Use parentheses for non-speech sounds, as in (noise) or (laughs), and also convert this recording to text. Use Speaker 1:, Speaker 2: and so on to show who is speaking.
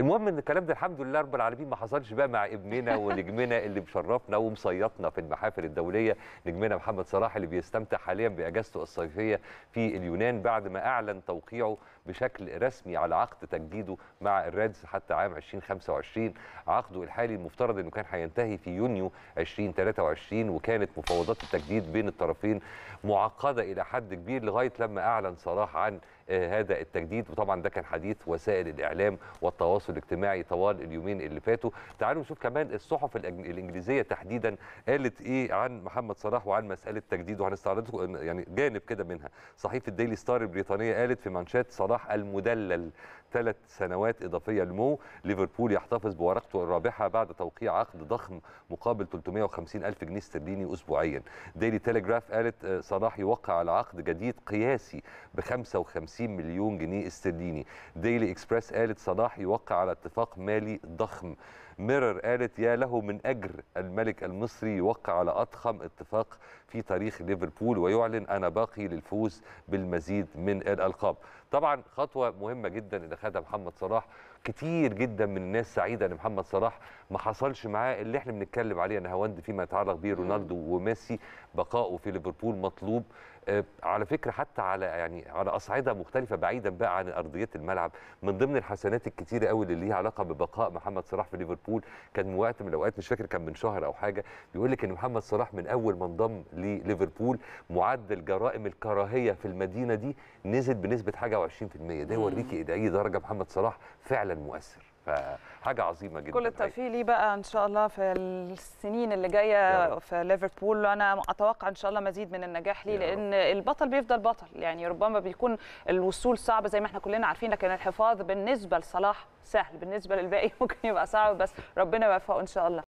Speaker 1: المهم ان الكلام ده الحمد لله رب العالمين ما حصلش بقى مع ابننا ونجمنا اللي مشرفنا ومصيطنا في المحافل الدوليه نجمنا محمد صلاح اللي بيستمتع حاليا باجازته الصيفيه في اليونان بعد ما اعلن توقيعه بشكل رسمي على عقد تجديده مع الريدز حتى عام 2025 عقده الحالي المفترض انه كان هينتهي في يونيو 2023 وكانت مفاوضات التجديد بين الطرفين معقده الى حد كبير لغايه لما اعلن صلاح عن هذا التجديد وطبعا ده كان حديث وسائل الاعلام والتواصل الاجتماعي طوال اليومين اللي فاتوا تعالوا نشوف كمان الصحف الانجليزيه تحديدا قالت ايه عن محمد صلاح وعن مساله تجديده وهنستعرض يعني جانب كده منها صحيفه ديلي ستار البريطانيه قالت في منشات صلاح المدلل ثلاث سنوات اضافيه لمو ليفربول يحتفظ بورقته الرابحه بعد توقيع عقد ضخم مقابل 350 الف جنيه استرليني اسبوعيا ديلي تيليجراف قالت آه، صلاح يوقع على عقد جديد قياسي ب 55 50 مليون جنيه استرليني ديلي اكسبريس قالت صلاح يوقع على اتفاق مالي ضخم ميرر قالت يا له من أجر الملك المصري يوقع على أضخم اتفاق في تاريخ ليفربول ويعلن أنا باقي للفوز بالمزيد من الألقاب طبعا خطوه مهمه جدا اللي خدها محمد صلاح كتير جدا من الناس سعيده ان محمد صلاح ما حصلش معاه اللي احنا بنتكلم عليه نهاوند فيما يتعلق بيه رونالدو وميسي بقائه في ليفربول مطلوب آه، على فكره حتى على يعني على اصعده مختلفه بعيدا بقى عن أرضية الملعب من ضمن الحسنات الكتيره قوي اللي ليها علاقه ببقاء محمد صلاح في ليفربول كان وقت من الاوقات مش فاكر كان من شهر او حاجه بيقول لك ان محمد صلاح من اول ما انضم لليفربول معدل جرائم الكراهيه في المدينه دي نزل بنسبه حاجه ده يوريكي الى إيه؟ اي درجه محمد صلاح فعلا مؤثر فحاجه عظيمه جدا كل
Speaker 2: التوفيق ليه بقى ان شاء الله في السنين اللي جايه في ليفربول انا اتوقع ان شاء الله مزيد من النجاح ليه لان البطل بيفضل بطل يعني ربما بيكون الوصول صعب زي ما احنا كلنا عارفين لكن الحفاظ بالنسبه لصلاح سهل بالنسبه للباقي (laughs) ممكن يبقى صعب بس ربنا يوفقه ان شاء الله